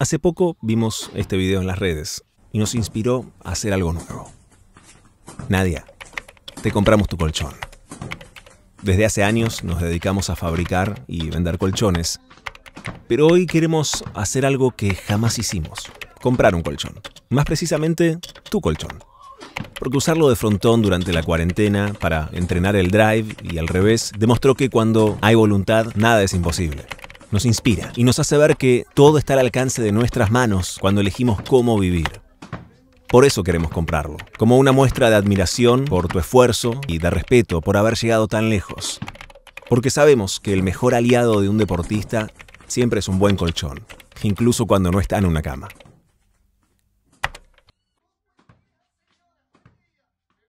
Hace poco vimos este video en las redes y nos inspiró a hacer algo nuevo. Nadia, te compramos tu colchón. Desde hace años nos dedicamos a fabricar y vender colchones, pero hoy queremos hacer algo que jamás hicimos, comprar un colchón. Más precisamente, tu colchón. Porque usarlo de frontón durante la cuarentena para entrenar el drive y al revés demostró que cuando hay voluntad nada es imposible nos inspira y nos hace ver que todo está al alcance de nuestras manos cuando elegimos cómo vivir. Por eso queremos comprarlo, como una muestra de admiración por tu esfuerzo y de respeto por haber llegado tan lejos. Porque sabemos que el mejor aliado de un deportista siempre es un buen colchón, incluso cuando no está en una cama.